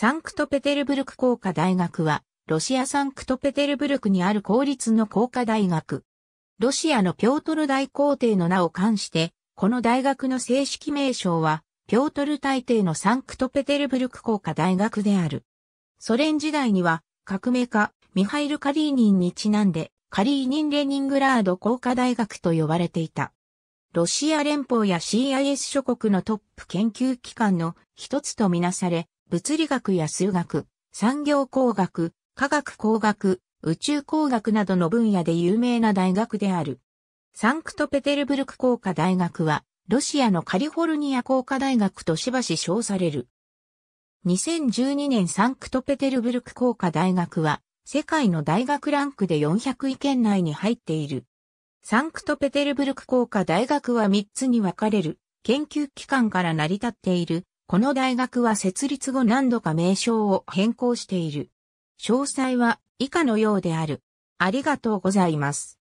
サンクトペテルブルク工科大学は、ロシアサンクトペテルブルクにある公立の工科大学。ロシアのピョートル大皇帝の名を冠して、この大学の正式名称は、ピョートル大帝のサンクトペテルブルク工科大学である。ソ連時代には、革命家、ミハイル・カリーニンにちなんで、カリーニン・レニングラード工科大学と呼ばれていた。ロシア連邦や CIS 諸国のトップ研究機関の一つとみなされ、物理学や数学、産業工学、科学工学、宇宙工学などの分野で有名な大学である。サンクトペテルブルク工科大学は、ロシアのカリフォルニア工科大学としばし称される。2012年サンクトペテルブルク工科大学は、世界の大学ランクで400位圏内に入っている。サンクトペテルブルク工科大学は3つに分かれる研究機関から成り立っているこの大学は設立後何度か名称を変更している。詳細は以下のようである。ありがとうございます。